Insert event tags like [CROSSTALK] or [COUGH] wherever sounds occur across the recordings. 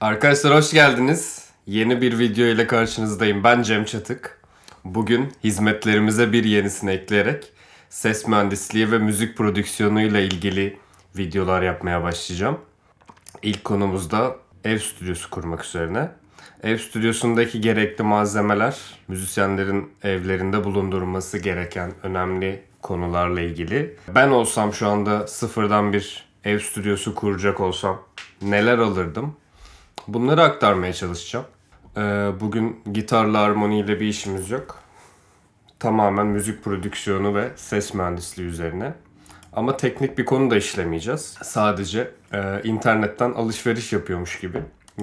Arkadaşlar hoş geldiniz. Yeni bir video ile karşınızdayım. Ben Cem Çatık. Bugün hizmetlerimize bir yenisini ekleyerek ses mühendisliği ve müzik prodüksiyonuyla ilgili videolar yapmaya başlayacağım. İlk konumuz da ev stüdyosu kurmak üzerine. Ev stüdyosundaki gerekli malzemeler, müzisyenlerin evlerinde bulundurması gereken önemli konularla ilgili. Ben olsam şu anda sıfırdan bir ev stüdyosu kuracak olsam neler alırdım? Bunları aktarmaya çalışacağım. Ee, bugün gitarla ile bir işimiz yok. Tamamen müzik prodüksiyonu ve ses mühendisliği üzerine. Ama teknik bir konu da işlemeyeceğiz. Sadece e, internetten alışveriş yapıyormuş gibi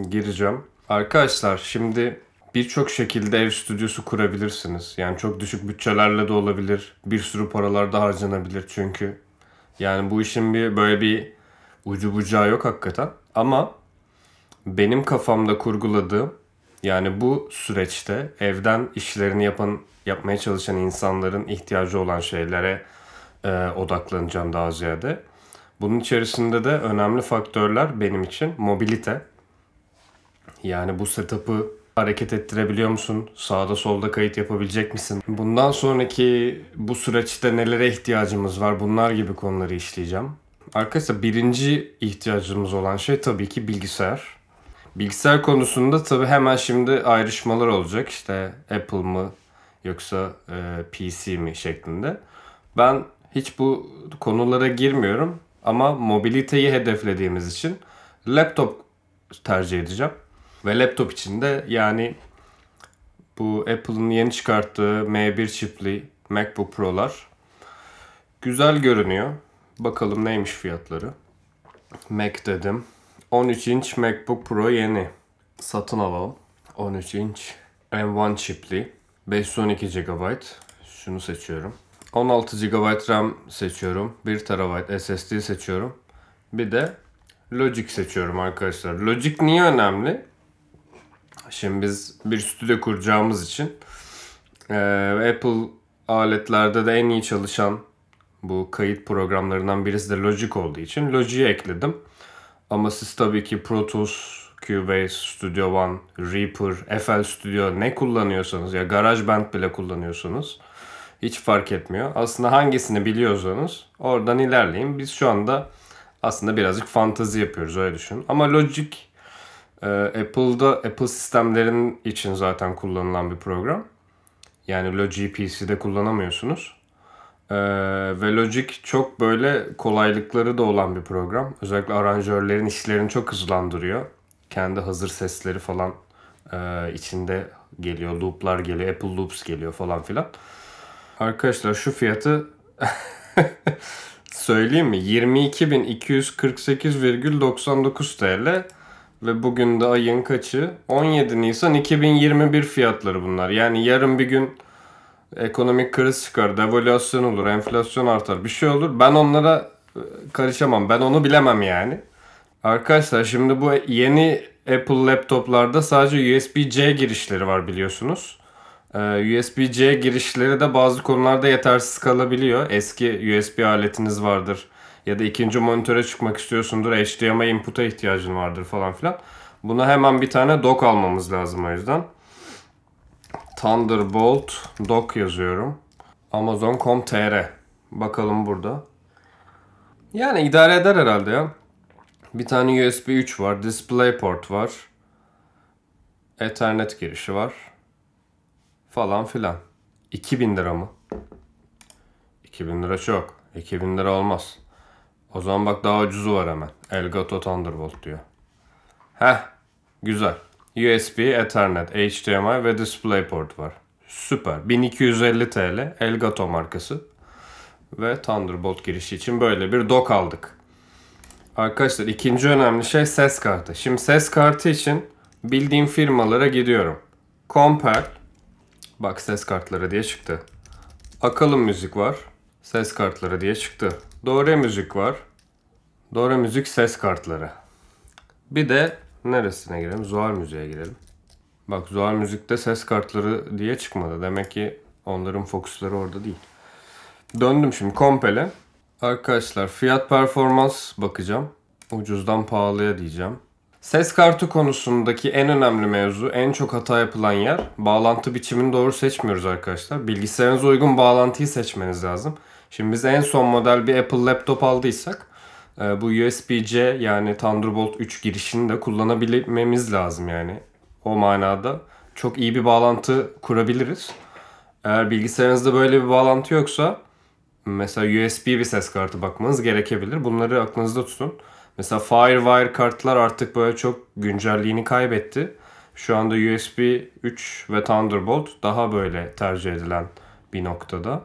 gireceğim. Arkadaşlar şimdi birçok şekilde ev stüdyosu kurabilirsiniz. Yani çok düşük bütçelerle de olabilir. Bir sürü paralar da harcanabilir çünkü. Yani bu işin bir böyle bir ucu bucağı yok hakikaten. Ama benim kafamda kurguladığım yani bu süreçte evden işlerini yapan yapmaya çalışan insanların ihtiyacı olan şeylere e, odaklanacağım daha ziyade. Bunun içerisinde de önemli faktörler benim için mobilite. Yani bu setup'ı hareket ettirebiliyor musun? Sağda solda kayıt yapabilecek misin? Bundan sonraki bu süreçte nelere ihtiyacımız var? Bunlar gibi konuları işleyeceğim. Arkadaşlar birinci ihtiyacımız olan şey tabii ki bilgisayar. Bilgisayar konusunda tabi hemen şimdi ayrışmalar olacak. İşte Apple mı yoksa e, PC mi şeklinde. Ben hiç bu konulara girmiyorum ama mobiliteyi hedeflediğimiz için laptop tercih edeceğim. Ve laptop içinde yani bu Apple'ın yeni çıkarttığı M1 çipli MacBook Pro'lar güzel görünüyor. Bakalım neymiş fiyatları. Mac dedim. 13 inç MacBook Pro yeni. Satın alalım. 13 inç M1 çipli. 512 GB. Şunu seçiyorum. 16 GB RAM seçiyorum. 1 TB SSD seçiyorum. Bir de Logic seçiyorum arkadaşlar. Logic niye önemli? Şimdi biz bir stüdyo kuracağımız için e, Apple aletlerde de en iyi çalışan bu kayıt programlarından birisi de Logic olduğu için Logic'i ekledim. Ama siz tabii ki Pro Tools, Cubase, Studio One, Reaper, FL Studio ne kullanıyorsanız ya GarageBand bile kullanıyorsanız hiç fark etmiyor. Aslında hangisini biliyorsanız oradan ilerleyin. Biz şu anda aslında birazcık fantazi yapıyoruz öyle düşün. Ama Logic e, Apple'da Apple sistemlerin için zaten kullanılan bir program. Yani Logic PC'de kullanamıyorsunuz. Ee, ve Logic çok böyle kolaylıkları da olan bir program. Özellikle aranjörlerin işlerini çok hızlandırıyor. Kendi hazır sesleri falan e, içinde geliyor. Loop'lar geliyor, Apple Loops geliyor falan filan. Arkadaşlar şu fiyatı [LAUGHS] söyleyeyim mi? 22.248,99 TL ve bugün de ayın kaçı? 17 Nisan 2021 fiyatları bunlar. Yani yarın bir gün ekonomik kriz çıkar, devalüasyon olur, enflasyon artar, bir şey olur. Ben onlara e, karışamam. Ben onu bilemem yani. Arkadaşlar şimdi bu yeni Apple laptoplarda sadece USB-C girişleri var biliyorsunuz. E, USB-C girişleri de bazı konularda yetersiz kalabiliyor. Eski USB aletiniz vardır ya da ikinci monitöre çıkmak istiyorsundur. HDMI input'a ihtiyacın vardır falan filan. Buna hemen bir tane dock almamız lazım o yüzden. Thunderbolt Dock yazıyorum. Amazon.com.tr Bakalım burada. Yani idare eder herhalde ya. Bir tane USB 3 var. DisplayPort var. Ethernet girişi var. Falan filan. 2000 lira mı? 2000 lira çok. 2000 lira olmaz. O zaman bak daha ucuzu var hemen. Elgato Thunderbolt diyor. Heh. Güzel. USB, Ethernet, HDMI ve DisplayPort var. Süper. 1250 TL Elgato markası ve Thunderbolt girişi için böyle bir dock aldık. Arkadaşlar ikinci önemli şey ses kartı. Şimdi ses kartı için bildiğim firmalara gidiyorum. Compact, Bak ses kartları diye çıktı. Akalım müzik var. Ses kartları diye çıktı. Doğru müzik var. Doğru müzik ses kartları. Bir de Neresine girelim? Zuhal Müziğe girelim. Bak Zuhal Müzik'te ses kartları diye çıkmadı. Demek ki onların fokusları orada değil. Döndüm şimdi Kompel'e. Arkadaşlar fiyat performans bakacağım. Ucuzdan pahalıya diyeceğim. Ses kartı konusundaki en önemli mevzu, en çok hata yapılan yer bağlantı biçimini doğru seçmiyoruz arkadaşlar. Bilgisayarınıza uygun bağlantıyı seçmeniz lazım. Şimdi biz en son model bir Apple laptop aldıysak ee, bu USB-C yani Thunderbolt 3 girişini de kullanabilmemiz lazım yani. O manada çok iyi bir bağlantı kurabiliriz. Eğer bilgisayarınızda böyle bir bağlantı yoksa mesela USB bir ses kartı bakmanız gerekebilir. Bunları aklınızda tutun. Mesela Firewire kartlar artık böyle çok güncelliğini kaybetti. Şu anda USB 3 ve Thunderbolt daha böyle tercih edilen bir noktada.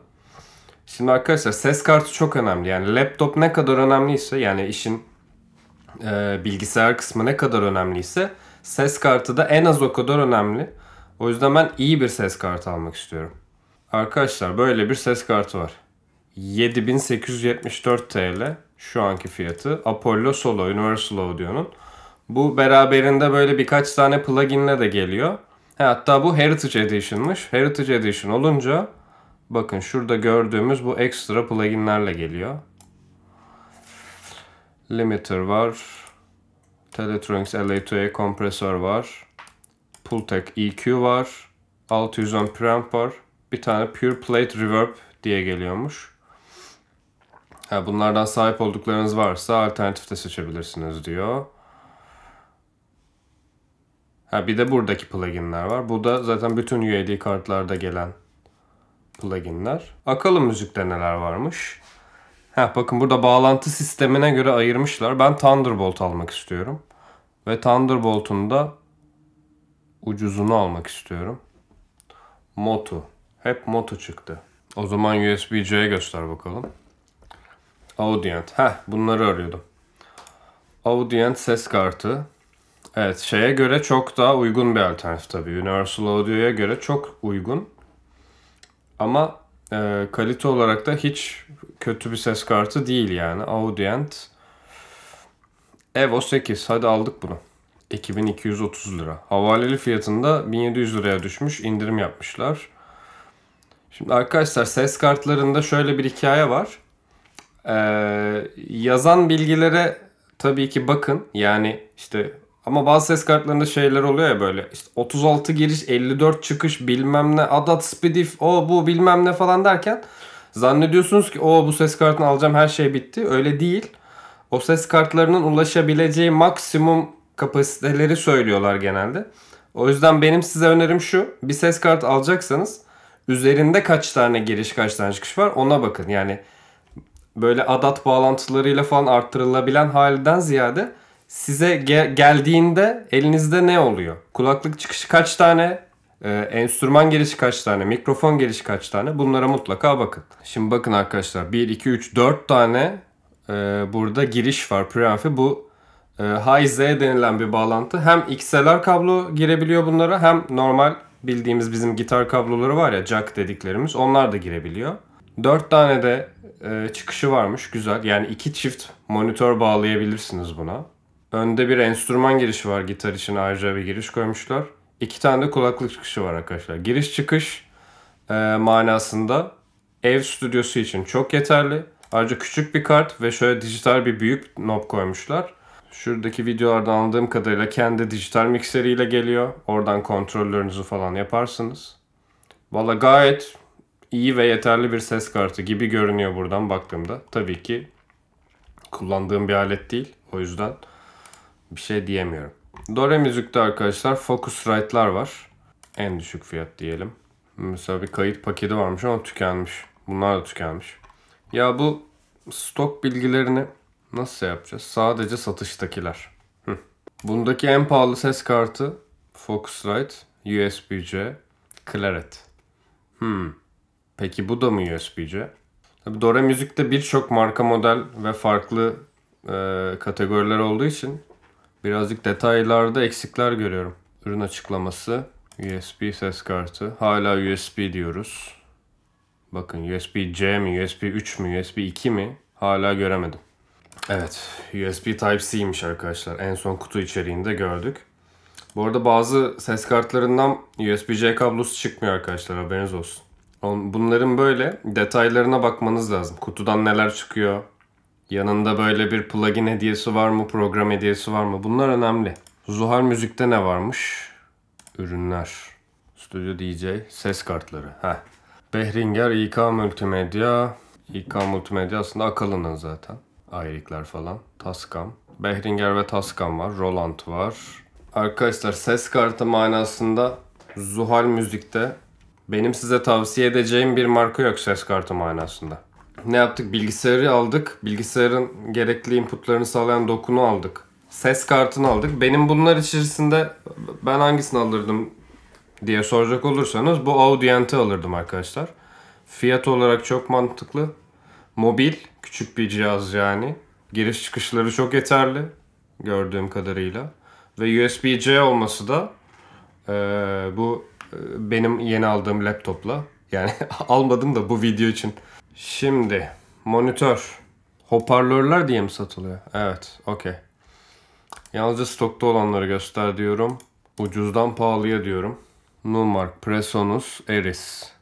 Şimdi arkadaşlar ses kartı çok önemli. Yani laptop ne kadar önemliyse yani işin e, bilgisayar kısmı ne kadar önemliyse ses kartı da en az o kadar önemli. O yüzden ben iyi bir ses kartı almak istiyorum. Arkadaşlar böyle bir ses kartı var. 7874 TL şu anki fiyatı. Apollo Solo Universal Audio'nun. Bu beraberinde böyle birkaç tane pluginle de geliyor. hatta bu Heritage Edition'mış. Heritage Edition olunca Bakın şurada gördüğümüz bu ekstra pluginlerle geliyor. Limiter var. Teletronics LA2A kompresör var. Pultec EQ var. 610 preamp var. Bir tane Pure Plate Reverb diye geliyormuş. Yani bunlardan sahip olduklarınız varsa alternatif de seçebilirsiniz diyor. Ha bir de buradaki pluginler var. Bu da zaten bütün UAD kartlarda gelen pluginler. Akalı müzikte neler varmış? Heh, bakın burada bağlantı sistemine göre ayırmışlar. Ben Thunderbolt almak istiyorum. Ve Thunderbolt'un da ucuzunu almak istiyorum. Moto. Hep Moto çıktı. O zaman USB-C'ye göster bakalım. Audient. Heh bunları arıyordum. Audient ses kartı. Evet şeye göre çok daha uygun bir alternatif tabii. Universal Audio'ya göre çok uygun. Ama e, kalite olarak da hiç kötü bir ses kartı değil yani. Audient Evo 8 hadi aldık bunu. 2230 lira. Havaleli fiyatında 1700 liraya düşmüş indirim yapmışlar. Şimdi arkadaşlar ses kartlarında şöyle bir hikaye var. Ee, yazan bilgilere tabii ki bakın. Yani işte ama bazı ses kartlarında şeyler oluyor ya böyle işte 36 giriş 54 çıkış bilmem ne adat spidif o bu bilmem ne falan derken zannediyorsunuz ki o bu ses kartını alacağım her şey bitti. Öyle değil. O ses kartlarının ulaşabileceği maksimum kapasiteleri söylüyorlar genelde. O yüzden benim size önerim şu. Bir ses kartı alacaksanız üzerinde kaç tane giriş kaç tane çıkış var ona bakın. Yani böyle adat bağlantılarıyla falan arttırılabilen halden ziyade size ge- geldiğinde elinizde ne oluyor? Kulaklık çıkışı kaç tane? Ee, enstrüman girişi kaç tane? Mikrofon girişi kaç tane? Bunlara mutlaka bakın. Şimdi bakın arkadaşlar 1, 2, 3, 4 tane e, burada giriş var preamfi. Bu e, Hi-Z denilen bir bağlantı. Hem XLR kablo girebiliyor bunlara hem normal bildiğimiz bizim gitar kabloları var ya jack dediklerimiz onlar da girebiliyor. 4 tane de e, çıkışı varmış güzel. Yani iki çift monitör bağlayabilirsiniz buna. Önde bir enstrüman girişi var gitar için ayrıca bir giriş koymuşlar. İki tane de kulaklık çıkışı var arkadaşlar. Giriş çıkış e, manasında ev stüdyosu için çok yeterli. Ayrıca küçük bir kart ve şöyle dijital bir büyük knob koymuşlar. Şuradaki videolarda anladığım kadarıyla kendi dijital mikseriyle geliyor. Oradan kontrollerinizi falan yaparsınız. Valla gayet iyi ve yeterli bir ses kartı gibi görünüyor buradan baktığımda. Tabii ki kullandığım bir alet değil. O yüzden bir şey diyemiyorum. Dore Müzik'te arkadaşlar Focusrite'lar var. En düşük fiyat diyelim. Mesela bir kayıt paketi varmış ama tükenmiş. Bunlar da tükenmiş. Ya bu stok bilgilerini nasıl yapacağız? Sadece satıştakiler. Hı. Bundaki en pahalı ses kartı Focusrite, USB-C, Claret. Hmm. Peki bu da mı USB-C? Tabii Dora Müzik'te birçok marka model ve farklı e, kategoriler olduğu için Birazcık detaylarda eksikler görüyorum. Ürün açıklaması, USB ses kartı. Hala USB diyoruz. Bakın USB-C mi, USB 3 mü, USB 2 mi? Hala göremedim. Evet, USB Type-C'ymiş arkadaşlar. En son kutu içeriğinde gördük. Bu arada bazı ses kartlarından USB-C kablosu çıkmıyor arkadaşlar haberiniz olsun. Bunların böyle detaylarına bakmanız lazım. Kutudan neler çıkıyor, Yanında böyle bir plugin hediyesi var mı? Program hediyesi var mı? Bunlar önemli. Zuhal Müzik'te ne varmış? Ürünler. Stüdyo DJ. Ses kartları. Heh. Behringer İK Multimedya. İK Multimedya aslında Akalı'nın zaten. Ayrikler falan. Tascam. Behringer ve Tascam var. Roland var. Arkadaşlar ses kartı manasında Zuhal Müzik'te benim size tavsiye edeceğim bir marka yok ses kartı manasında ne yaptık? Bilgisayarı aldık. Bilgisayarın gerekli inputlarını sağlayan dokunu aldık. Ses kartını aldık. Benim bunlar içerisinde ben hangisini alırdım diye soracak olursanız bu Audient'i alırdım arkadaşlar. Fiyat olarak çok mantıklı. Mobil, küçük bir cihaz yani. Giriş çıkışları çok yeterli gördüğüm kadarıyla. Ve USB-C olması da e, bu e, benim yeni aldığım laptopla. Yani [LAUGHS] almadım da bu video için Şimdi monitör. Hoparlörler diye mi satılıyor? Evet. Okey. Yalnızca stokta olanları göster diyorum. Ucuzdan pahalıya diyorum. Numark, Presonus, Eris.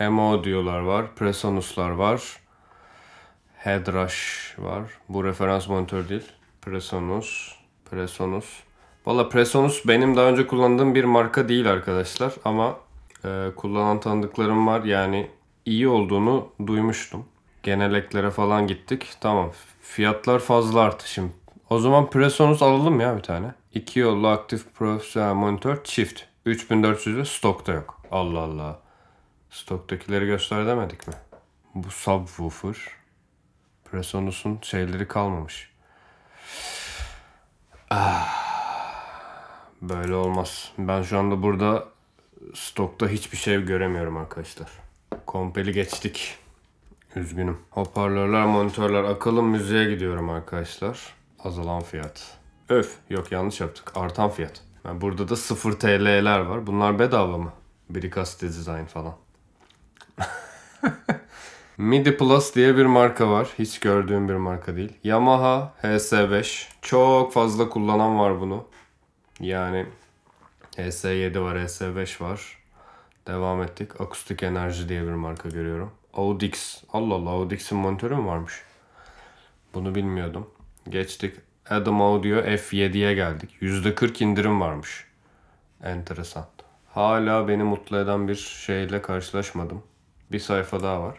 MO diyorlar var. Presonus'lar var. Headrush var. Bu referans monitör değil. Presonus. Presonus. Valla Presonus benim daha önce kullandığım bir marka değil arkadaşlar. Ama e, kullanan tanıdıklarım var. Yani iyi olduğunu duymuştum. eklere falan gittik. Tamam fiyatlar fazla arttı şimdi. O zaman Presonus alalım ya bir tane. İki yollu aktif profesyonel monitör çift. 3.400 3400'ü stokta yok. Allah Allah. Stoktakileri gösterdemedik mi? Bu subwoofer. Presonus'un şeyleri kalmamış. Ah, böyle olmaz. Ben şu anda burada stokta hiçbir şey göremiyorum arkadaşlar. Kompeli geçtik. Üzgünüm. Hoparlörler, monitörler akıllı müziğe gidiyorum arkadaşlar. Azalan fiyat. Öf yok yanlış yaptık. Artan fiyat. Yani burada da 0 TL'ler var. Bunlar bedava mı? Bricacity Design falan. [LAUGHS] MIDI Plus diye bir marka var. Hiç gördüğüm bir marka değil. Yamaha HS5. Çok fazla kullanan var bunu. Yani HS7 var, HS5 var. Devam ettik. Akustik Enerji diye bir marka görüyorum. Audix. Allah Allah Audix'in monitörü mü varmış? Bunu bilmiyordum. Geçtik. Adam Audio F7'ye geldik. %40 indirim varmış. Enteresan. Hala beni mutlu eden bir şeyle karşılaşmadım. Bir sayfa daha var.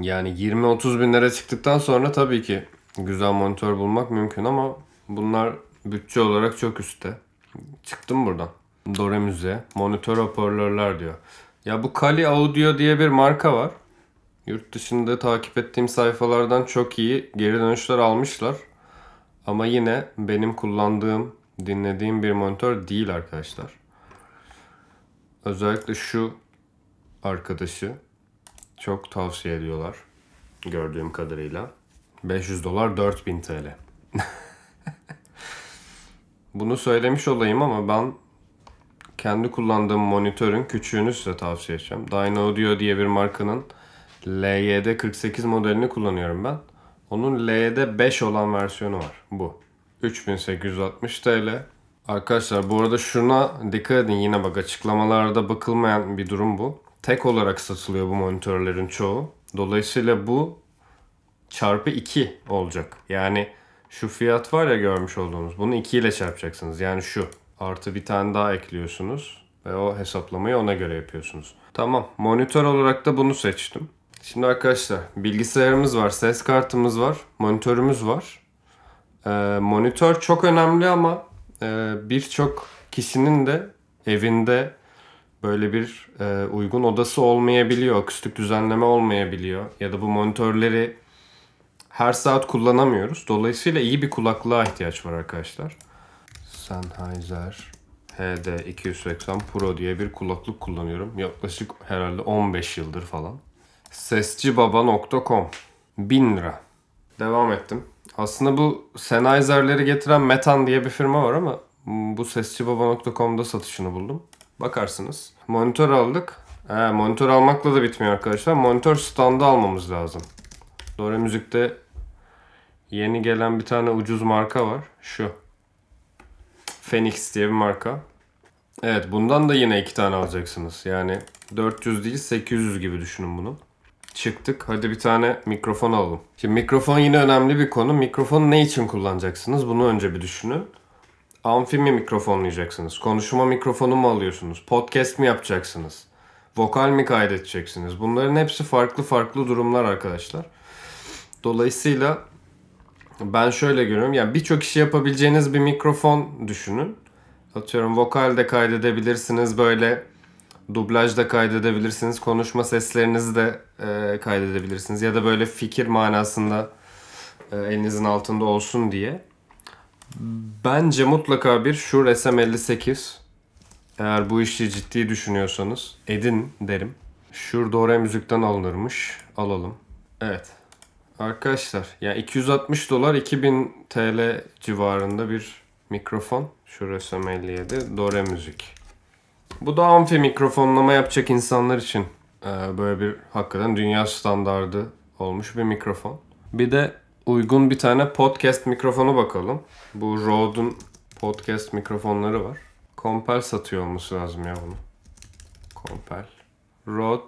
Yani 20-30 bin lira çıktıktan sonra tabii ki güzel monitör bulmak mümkün ama bunlar bütçe olarak çok üstte. Çıktım buradan. Doremüze, Monitör hoparlörler diyor. Ya bu Kali Audio diye bir marka var. Yurt dışında takip ettiğim sayfalardan çok iyi geri dönüşler almışlar. Ama yine benim kullandığım, dinlediğim bir monitör değil arkadaşlar. Özellikle şu arkadaşı çok tavsiye ediyorlar gördüğüm kadarıyla. 500 dolar 4000 TL. [LAUGHS] Bunu söylemiş olayım ama ben kendi kullandığım monitörün küçüğünü size tavsiye edeceğim. Dynaudio diye bir markanın LYD48 modelini kullanıyorum ben. Onun LYD5 olan versiyonu var. Bu. 3860 TL. Arkadaşlar bu arada şuna dikkat edin yine bak açıklamalarda bakılmayan bir durum bu. Tek olarak satılıyor bu monitörlerin çoğu. Dolayısıyla bu çarpı 2 olacak. Yani şu fiyat var ya görmüş olduğunuz. Bunu 2 ile çarpacaksınız. Yani şu artı bir tane daha ekliyorsunuz ve o hesaplamayı ona göre yapıyorsunuz. Tamam monitör olarak da bunu seçtim. Şimdi arkadaşlar bilgisayarımız var, ses kartımız var, monitörümüz var. Ee, monitör çok önemli ama e, birçok kişinin de evinde böyle bir e, uygun odası olmayabiliyor, akustik düzenleme olmayabiliyor ya da bu monitörleri her saat kullanamıyoruz. Dolayısıyla iyi bir kulaklığa ihtiyaç var arkadaşlar. Sennheiser HD280 Pro diye bir kulaklık kullanıyorum. Yaklaşık herhalde 15 yıldır falan. Sescibaba.com 1000 lira. Devam ettim. Aslında bu Sennheiser'leri getiren Metan diye bir firma var ama bu sescibaba.com'da satışını buldum. Bakarsınız. Monitör aldık. He, ee, monitör almakla da bitmiyor arkadaşlar. Monitör standı almamız lazım. Dore Müzik'te yeni gelen bir tane ucuz marka var. Şu. Phoenix diye bir marka. Evet bundan da yine iki tane alacaksınız. Yani 400 değil 800 gibi düşünün bunu. Çıktık. Hadi bir tane mikrofon alalım. Şimdi mikrofon yine önemli bir konu. Mikrofonu ne için kullanacaksınız? Bunu önce bir düşünün. Amfi mi mikrofonlayacaksınız? Konuşma mikrofonu mu alıyorsunuz? Podcast mi yapacaksınız? Vokal mi kaydedeceksiniz? Bunların hepsi farklı farklı durumlar arkadaşlar. Dolayısıyla ben şöyle görüyorum. Yani birçok işi yapabileceğiniz bir mikrofon düşünün. Atıyorum vokal de kaydedebilirsiniz böyle. Dublaj da kaydedebilirsiniz. Konuşma seslerinizi de e, kaydedebilirsiniz. Ya da böyle fikir manasında e, elinizin altında olsun diye. Bence mutlaka bir Shure SM58 eğer bu işi ciddi düşünüyorsanız edin derim. Shure Dore müzikten alınırmış. Alalım. Evet. Arkadaşlar ya yani 260 dolar 2000 TL civarında bir mikrofon. Şu Resam 57 Dore Müzik. Bu da amfi mikrofonlama yapacak insanlar için e, böyle bir hakikaten dünya standardı olmuş bir mikrofon. Bir de uygun bir tane podcast mikrofonu bakalım. Bu Rode'un podcast mikrofonları var. Compel satıyor olması lazım ya bunu. Compel. Rode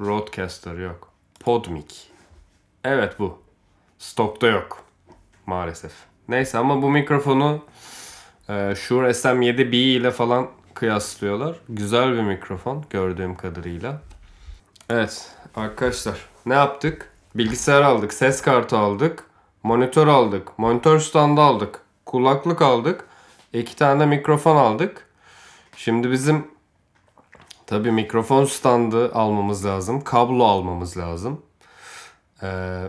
Rodecaster yok. Podmic. Evet bu. Stokta yok. Maalesef. Neyse ama bu mikrofonu e, Shure SM7B ile falan kıyaslıyorlar. Güzel bir mikrofon gördüğüm kadarıyla. Evet arkadaşlar ne yaptık? Bilgisayar aldık, ses kartı aldık, monitör aldık, monitör standı aldık, kulaklık aldık, iki tane de mikrofon aldık. Şimdi bizim tabi mikrofon standı almamız lazım, kablo almamız lazım. Ee,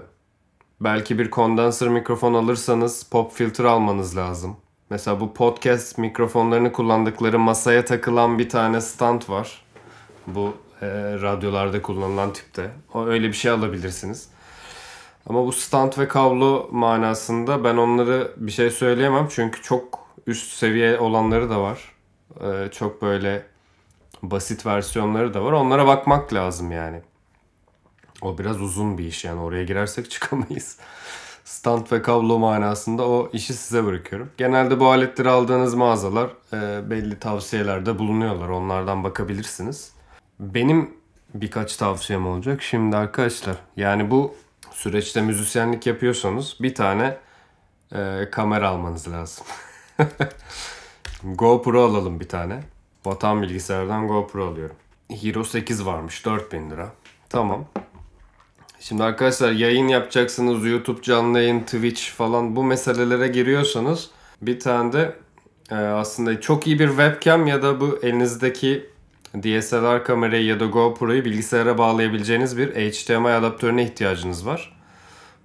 belki bir kondenser mikrofon alırsanız pop filter almanız lazım. Mesela bu podcast mikrofonlarını kullandıkları masaya takılan bir tane stand var. Bu e, radyolarda kullanılan tipte. O öyle bir şey alabilirsiniz. Ama bu stand ve kablo manasında ben onları bir şey söyleyemem çünkü çok üst seviye olanları da var. Ee, çok böyle basit versiyonları da var. Onlara bakmak lazım yani. O biraz uzun bir iş yani oraya girersek [LAUGHS] çıkamayız. Stand ve kablo manasında o işi size bırakıyorum. Genelde bu aletleri aldığınız mağazalar e, belli tavsiyelerde bulunuyorlar. Onlardan bakabilirsiniz. Benim birkaç tavsiyem olacak. Şimdi arkadaşlar yani bu süreçte müzisyenlik yapıyorsanız bir tane e, kamera almanız lazım. [LAUGHS] GoPro alalım bir tane. Vatan bilgisayardan GoPro alıyorum. Hero 8 varmış 4000 lira. Tamam. Şimdi arkadaşlar yayın yapacaksınız, YouTube canlı yayın, Twitch falan bu meselelere giriyorsanız bir tane de e, aslında çok iyi bir webcam ya da bu elinizdeki DSLR kamerayı ya da GoPro'yu bilgisayara bağlayabileceğiniz bir HDMI adaptörüne ihtiyacınız var.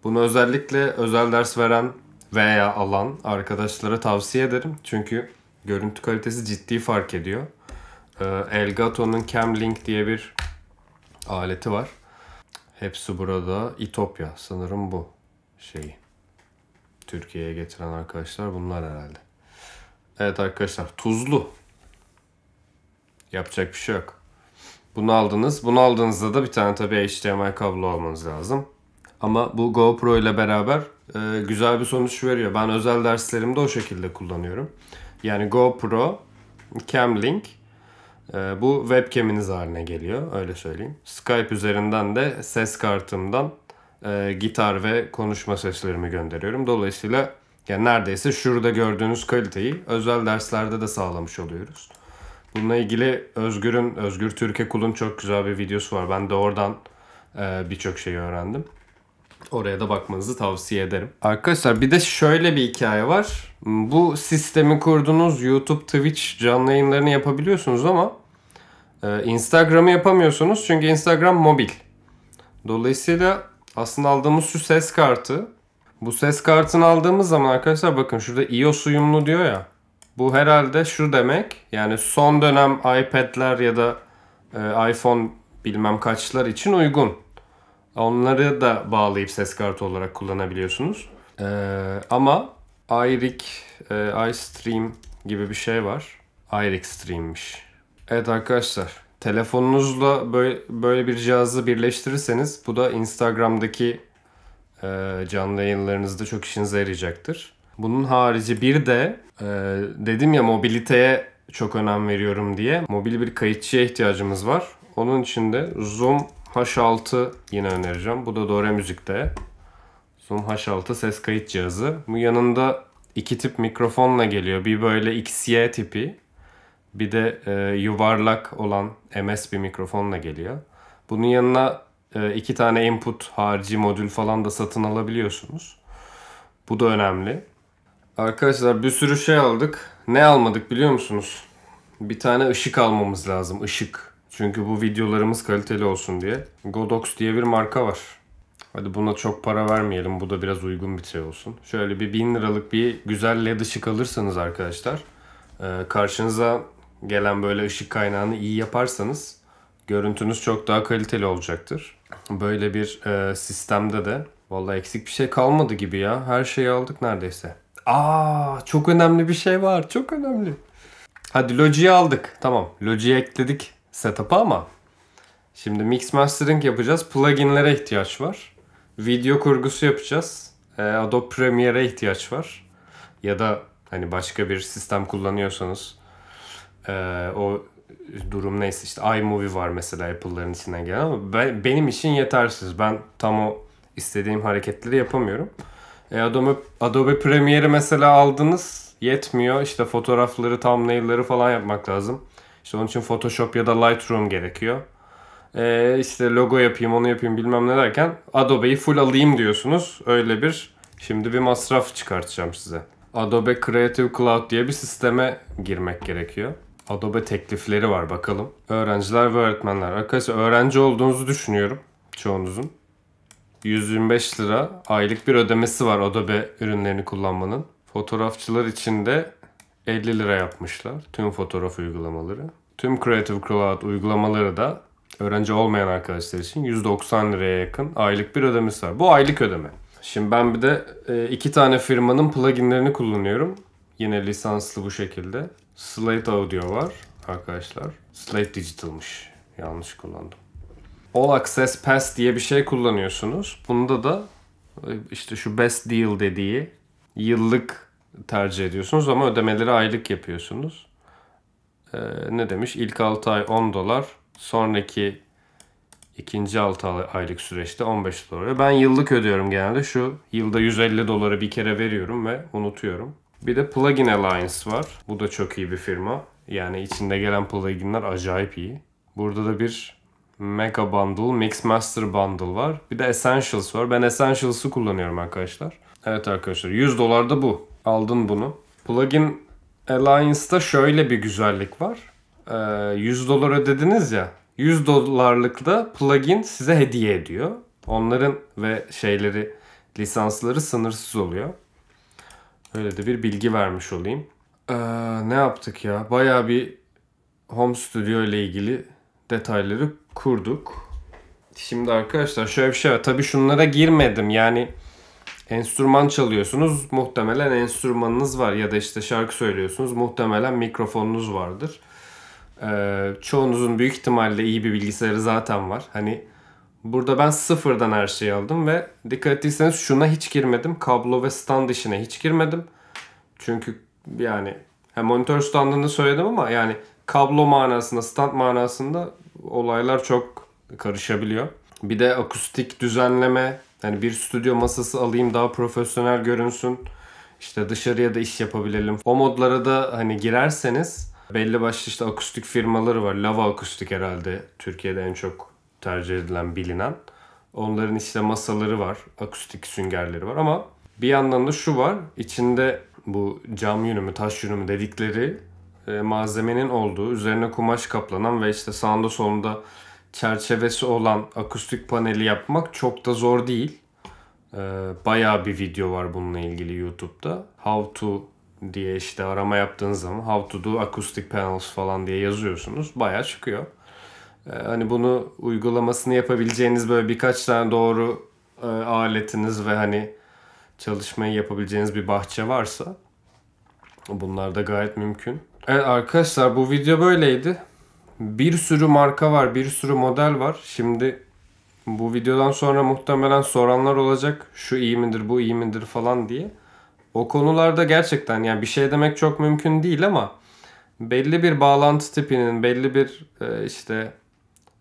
Bunu özellikle özel ders veren veya alan arkadaşlara tavsiye ederim. Çünkü görüntü kalitesi ciddi fark ediyor. E, Elgato'nun Cam Link diye bir aleti var. Hepsi burada. İtopya sanırım bu şeyi. Türkiye'ye getiren arkadaşlar bunlar herhalde. Evet arkadaşlar tuzlu. Yapacak bir şey yok. Bunu aldınız. Bunu aldığınızda da bir tane tabii HDMI kablo almanız lazım. Ama bu GoPro ile beraber e, güzel bir sonuç veriyor. Ben özel derslerimde o şekilde kullanıyorum. Yani GoPro, Cam Link. Ee, bu webcam'iniz haline geliyor öyle söyleyeyim. Skype üzerinden de ses kartımdan e, gitar ve konuşma seslerimi gönderiyorum. Dolayısıyla yani neredeyse şurada gördüğünüz kaliteyi özel derslerde de sağlamış oluyoruz. Bununla ilgili Özgür'ün, Özgür Türke Kul'un çok güzel bir videosu var. Ben de oradan e, birçok şeyi öğrendim. Oraya da bakmanızı tavsiye ederim. Arkadaşlar bir de şöyle bir hikaye var. Bu sistemi kurdunuz. YouTube, Twitch canlı yayınlarını yapabiliyorsunuz ama ee, Instagram'ı yapamıyorsunuz çünkü Instagram mobil. Dolayısıyla aslında aldığımız şu ses kartı. Bu ses kartını aldığımız zaman arkadaşlar bakın şurada iOS uyumlu diyor ya. Bu herhalde şu demek. Yani son dönem iPad'ler ya da e, iPhone bilmem kaçlar için uygun. Onları da bağlayıp ses kartı olarak kullanabiliyorsunuz. Ee, ama iRig, e, iStream gibi bir şey var. iRig Stream'miş. Evet arkadaşlar telefonunuzla böyle, böyle bir cihazı birleştirirseniz bu da Instagram'daki e, canlı yayınlarınızda çok işinize yarayacaktır. Bunun harici bir de e, dedim ya mobiliteye çok önem veriyorum diye mobil bir kayıtçıya ihtiyacımız var. Onun için de Zoom H6 yine önereceğim. Bu da Dore Müzik'te. Zoom H6 ses kayıt cihazı. Bu yanında iki tip mikrofonla geliyor. Bir böyle XY tipi. Bir de e, yuvarlak olan MS bir mikrofonla geliyor. Bunun yanına e, iki tane input harici modül falan da satın alabiliyorsunuz. Bu da önemli. Arkadaşlar bir sürü şey aldık. Ne almadık biliyor musunuz? Bir tane ışık almamız lazım. Işık. Çünkü bu videolarımız kaliteli olsun diye. Godox diye bir marka var. Hadi buna çok para vermeyelim. Bu da biraz uygun bir şey olsun. Şöyle bir 1000 liralık bir güzel led ışık alırsanız arkadaşlar. E, karşınıza gelen böyle ışık kaynağını iyi yaparsanız görüntünüz çok daha kaliteli olacaktır. Böyle bir e, sistemde de vallahi eksik bir şey kalmadı gibi ya. Her şeyi aldık neredeyse. Aa çok önemli bir şey var. Çok önemli. Hadi Logi'yi aldık. Tamam. Logi'yi ekledik setup'a ama şimdi mix mastering yapacağız. Plugin'lere ihtiyaç var. Video kurgusu yapacağız. E, Adobe Premiere'e ihtiyaç var. Ya da hani başka bir sistem kullanıyorsanız e, o durum neyse işte iMovie var mesela Apple'ların içinden gelen ama ben, benim için yetersiz. Ben tam o istediğim hareketleri yapamıyorum. E, Adobe, Adobe Premiere'i mesela aldınız yetmiyor. İşte fotoğrafları, thumbnail'ları falan yapmak lazım. İşte onun için Photoshop ya da Lightroom gerekiyor. E, işte logo yapayım, onu yapayım bilmem ne derken Adobe'yi full alayım diyorsunuz. Öyle bir şimdi bir masraf çıkartacağım size. Adobe Creative Cloud diye bir sisteme girmek gerekiyor. Adobe teklifleri var bakalım. Öğrenciler ve öğretmenler. Arkadaşlar öğrenci olduğunuzu düşünüyorum çoğunuzun. 125 lira aylık bir ödemesi var Adobe ürünlerini kullanmanın. Fotoğrafçılar için de 50 lira yapmışlar tüm fotoğraf uygulamaları. Tüm Creative Cloud uygulamaları da öğrenci olmayan arkadaşlar için 190 liraya yakın aylık bir ödemesi var. Bu aylık ödeme. Şimdi ben bir de e, iki tane firmanın pluginlerini kullanıyorum. Yine lisanslı bu şekilde. Slate Audio var arkadaşlar. Slate Digital'mış. Yanlış kullandım. All Access Pass diye bir şey kullanıyorsunuz. Bunda da e, işte şu best deal dediği yıllık tercih ediyorsunuz ama ödemeleri aylık yapıyorsunuz. Ee, ne demiş? İlk 6 ay 10 dolar, sonraki ikinci 6 aylık süreçte 15 dolar. Ben yıllık ödüyorum genelde. Şu yılda 150 doları bir kere veriyorum ve unutuyorum. Bir de Plugin Alliance var. Bu da çok iyi bir firma. Yani içinde gelen pluginler acayip iyi. Burada da bir Mega Bundle, Mix Master Bundle var. Bir de Essentials var. Ben Essentials'ı kullanıyorum arkadaşlar. Evet arkadaşlar 100 dolar da bu. Aldın bunu. Plugin Alliance'da şöyle bir güzellik var. 100 ee, dolar ödediniz ya. 100 dolarlık da plugin size hediye ediyor. Onların ve şeyleri lisansları sınırsız oluyor. Öyle de bir bilgi vermiş olayım. Ee, ne yaptık ya? Bayağı bir home studio ile ilgili detayları kurduk. Şimdi arkadaşlar şöyle bir şey var. Tabii şunlara girmedim. Yani enstrüman çalıyorsunuz. Muhtemelen enstrümanınız var. Ya da işte şarkı söylüyorsunuz. Muhtemelen mikrofonunuz vardır. Ee, çoğunuzun büyük ihtimalle iyi bir bilgisayarı zaten var. Hani Burada ben sıfırdan her şeyi aldım ve dikkat ettiyseniz şuna hiç girmedim. Kablo ve stand işine hiç girmedim. Çünkü yani hem monitör standını söyledim ama yani kablo manasında, stand manasında olaylar çok karışabiliyor. Bir de akustik düzenleme, yani bir stüdyo masası alayım daha profesyonel görünsün. İşte dışarıya da iş yapabilelim. O modlara da hani girerseniz belli başlı işte akustik firmaları var. Lava Akustik herhalde Türkiye'de en çok tercih edilen bilinen. Onların işte masaları var, akustik süngerleri var ama bir yandan da şu var. içinde bu cam yünü mü, taş yünü mü dedikleri e, malzemenin olduğu, üzerine kumaş kaplanan ve işte sağında solunda çerçevesi olan akustik paneli yapmak çok da zor değil. E, bayağı bir video var bununla ilgili YouTube'da. How to diye işte arama yaptığınız zaman how to do acoustic panels falan diye yazıyorsunuz. Bayağı çıkıyor. Ee, hani bunu uygulamasını yapabileceğiniz böyle birkaç tane doğru e, aletiniz ve hani çalışmayı yapabileceğiniz bir bahçe varsa bunlar da gayet mümkün. Evet arkadaşlar bu video böyleydi. Bir sürü marka var, bir sürü model var. Şimdi bu videodan sonra muhtemelen soranlar olacak. Şu iyi midir, bu iyi midir falan diye. O konularda gerçekten yani bir şey demek çok mümkün değil ama belli bir bağlantı tipinin, belli bir e, işte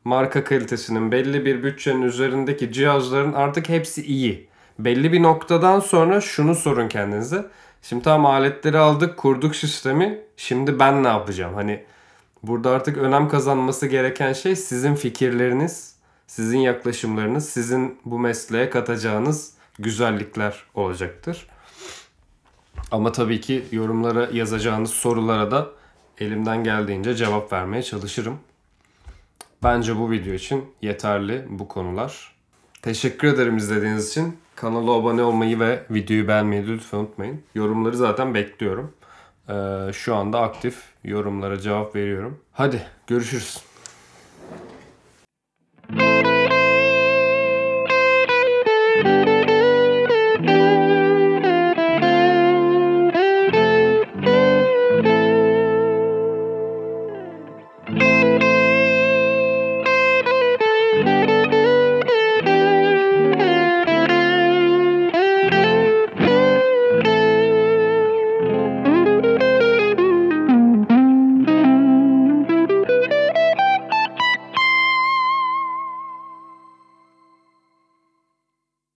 marka kalitesinin belli bir bütçenin üzerindeki cihazların artık hepsi iyi. Belli bir noktadan sonra şunu sorun kendinize. Şimdi tam aletleri aldık, kurduk sistemi. Şimdi ben ne yapacağım? Hani burada artık önem kazanması gereken şey sizin fikirleriniz, sizin yaklaşımlarınız, sizin bu mesleğe katacağınız güzellikler olacaktır. Ama tabii ki yorumlara yazacağınız sorulara da elimden geldiğince cevap vermeye çalışırım. Bence bu video için yeterli bu konular. Teşekkür ederim izlediğiniz için. Kanala abone olmayı ve videoyu beğenmeyi lütfen unutmayın. Yorumları zaten bekliyorum. Ee, şu anda aktif yorumlara cevap veriyorum. Hadi görüşürüz.